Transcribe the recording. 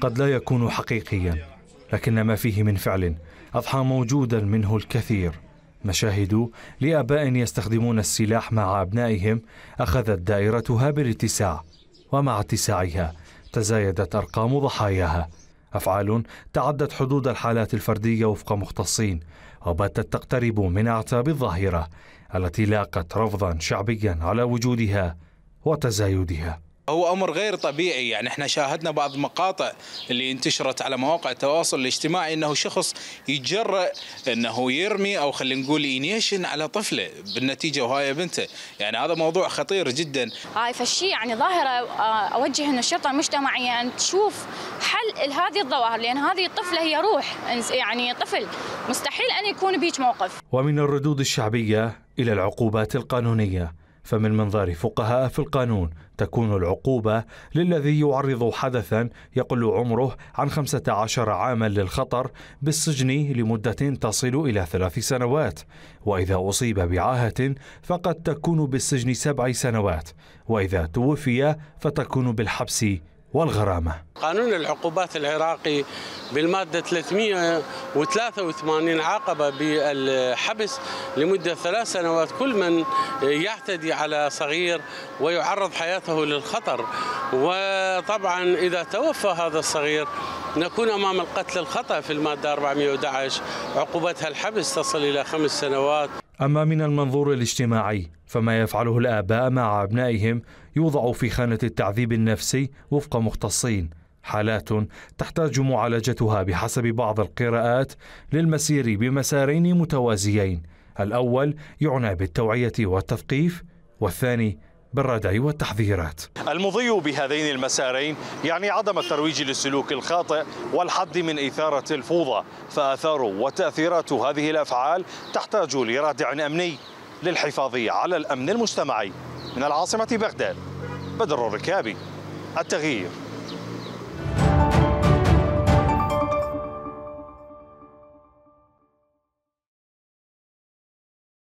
قد لا يكون حقيقيا لكن ما فيه من فعل أضحى موجودا منه الكثير مشاهد لآباء يستخدمون السلاح مع أبنائهم أخذت دائرتها بالاتساع ومع اتساعها تزايدت أرقام ضحاياها أفعال تعدت حدود الحالات الفردية وفق مختصين وباتت تقترب من أعتاب الظاهرة التي لاقت رفضا شعبيا على وجودها وتزايدها هو امر غير طبيعي يعني احنا شاهدنا بعض المقاطع اللي انتشرت على مواقع التواصل الاجتماعي انه شخص يتجرأ انه يرمي او خلينا نقول ينيشن على طفله بالنتيجه وهاي بنته يعني هذا موضوع خطير جدا هاي فشي يعني ظاهره آه، اوجه انه الشرطه المجتمعيه ان تشوف حل لهذه الظواهر لان هذه الطفله هي روح يعني طفل مستحيل ان يكون بيج موقف ومن الردود الشعبيه الى العقوبات القانونيه فمن منظار فقهاء في القانون تكون العقوبة للذي يعرض حدثا يقل عمره عن 15 عاما للخطر بالسجن لمدة تصل إلى ثلاث سنوات وإذا أصيب بعاهة فقد تكون بالسجن سبع سنوات وإذا توفي فتكون بالحبس والغرامة قانون العقوبات العراقي بالمادة 383 عاقب بالحبس لمدة ثلاث سنوات كل من يعتدي على صغير ويعرض حياته للخطر وطبعا إذا توفى هذا الصغير نكون أمام القتل الخطأ في المادة 411 عقوبتها الحبس تصل إلى خمس سنوات أما من المنظور الاجتماعي فما يفعله الآباء مع أبنائهم يوضع في خانة التعذيب النفسي وفق مختصين حالات تحتاج معالجتها بحسب بعض القراءات للمسير بمسارين متوازيين الأول يعنى بالتوعية والتثقيف والثاني بالردع والتحذيرات المضي بهذين المسارين يعني عدم الترويج للسلوك الخاطئ والحد من إثارة الفوضى فآثار وتأثيرات هذه الأفعال تحتاج لرادع أمني للحفاظ على الأمن المجتمعي من العاصمة بغداد بدر الركابي التغيير